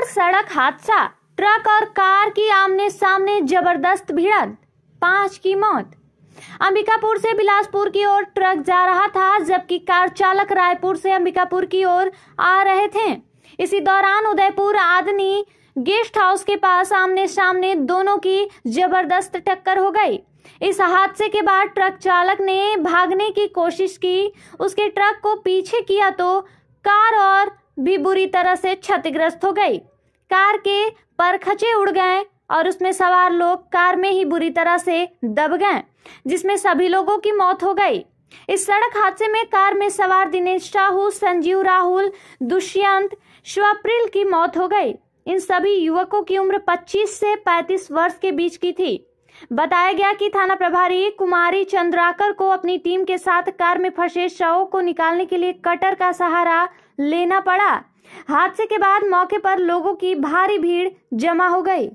भीषण सड़क हादसा ट्रक और कार की आमने सामने जबरदस्त भिड़ंत पांच की मौत अंबिकापुर से बिलासपुर की ओर ट्रक जा रहा था जबकि कार चालक रायपुर से अंबिकापुर की ओर आ रहे थे इसी दौरान उदयपुर आदनी गेस्ट हाउस के पास आमने सामने दोनों की जबरदस्त टक्कर हो गई इस हादसे के बाद ट्रक चालक ने भागने की कोशिश की उसके ट्रक को पीछे किया तो कार और भी बुरी तरह से क्षतिग्रस्त हो गई कार के परखचे उड़ गए और उसमें सवार लोग कार में ही बुरी तरह से दब गए जिसमें सभी लोगों की मौत हो गई इस सड़क हादसे में कार में सवार दिनेश राहुल संजीव राहुल दुष्यंत श्वाप्रिल की मौत हो गई इन सभी युवकों की उम्र 25 से 35 वर्ष के बीच की थी बताया गया कि थाना प्रभारी कुमारी चंद्राकर को अपनी टीम के साथ कार में फंसे शवों को निकालने के लिए कटर का सहारा लेना पड़ा हादसे के बाद मौके पर लोगों की भारी भीड़ जमा हो गई